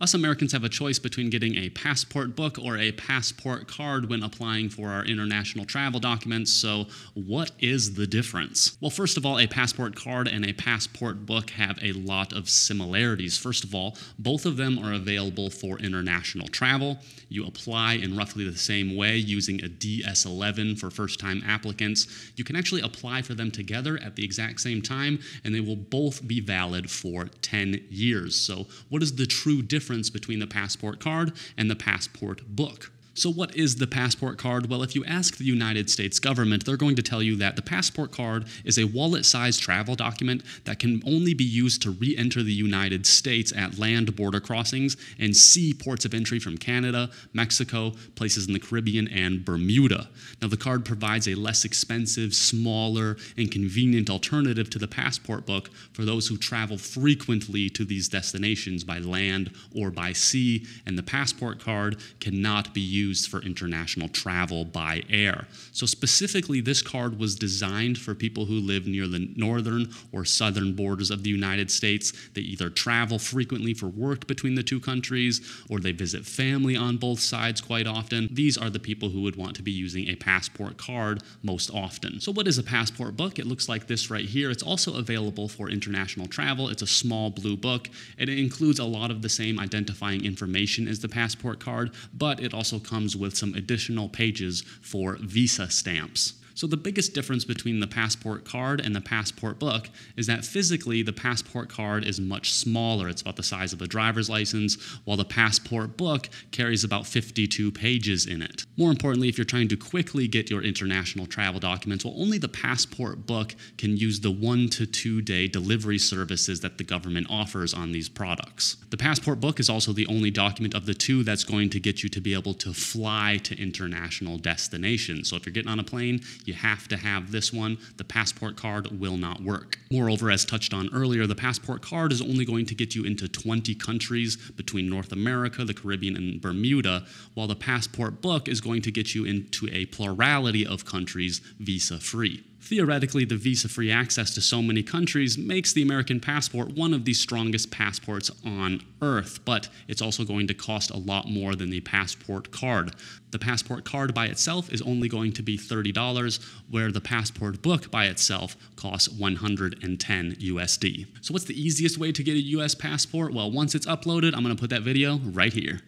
us Americans have a choice between getting a passport book or a passport card when applying for our international travel documents, so what is the difference? Well, first of all, a passport card and a passport book have a lot of similarities. First of all, both of them are available for international travel. You apply in roughly the same way using a DS-11 for first-time applicants. You can actually apply for them together at the exact same time, and they will both be valid for 10 years. So what is the true difference? difference between the passport card and the passport book. So, what is the passport card? Well, if you ask the United States government, they're going to tell you that the passport card is a wallet sized travel document that can only be used to re enter the United States at land border crossings and sea ports of entry from Canada, Mexico, places in the Caribbean, and Bermuda. Now, the card provides a less expensive, smaller, and convenient alternative to the passport book for those who travel frequently to these destinations by land or by sea, and the passport card cannot be used used for international travel by air. So, specifically, this card was designed for people who live near the northern or southern borders of the United States. They either travel frequently for work between the two countries or they visit family on both sides quite often. These are the people who would want to be using a passport card most often. So, what is a passport book? It looks like this right here. It's also available for international travel. It's a small blue book and it includes a lot of the same identifying information as the passport card, but it also comes comes with some additional pages for Visa stamps. So the biggest difference between the passport card and the passport book is that physically the passport card is much smaller. It's about the size of a driver's license, while the passport book carries about 52 pages in it. More importantly, if you're trying to quickly get your international travel documents, well, only the passport book can use the one to two day delivery services that the government offers on these products. The passport book is also the only document of the two that's going to get you to be able to fly to international destinations. So if you're getting on a plane, you have to have this one. The passport card will not work. Moreover, as touched on earlier, the passport card is only going to get you into 20 countries between North America, the Caribbean, and Bermuda, while the passport book is going to get you into a plurality of countries visa free. Theoretically, the visa free access to so many countries makes the American passport one of the strongest passports on earth, but it's also going to cost a lot more than the passport card. The passport card by itself is only going to be $30, where the passport book by itself costs 110 USD. So, what's the easiest way to get a US passport? Well, once it's uploaded, I'm gonna put that video right here.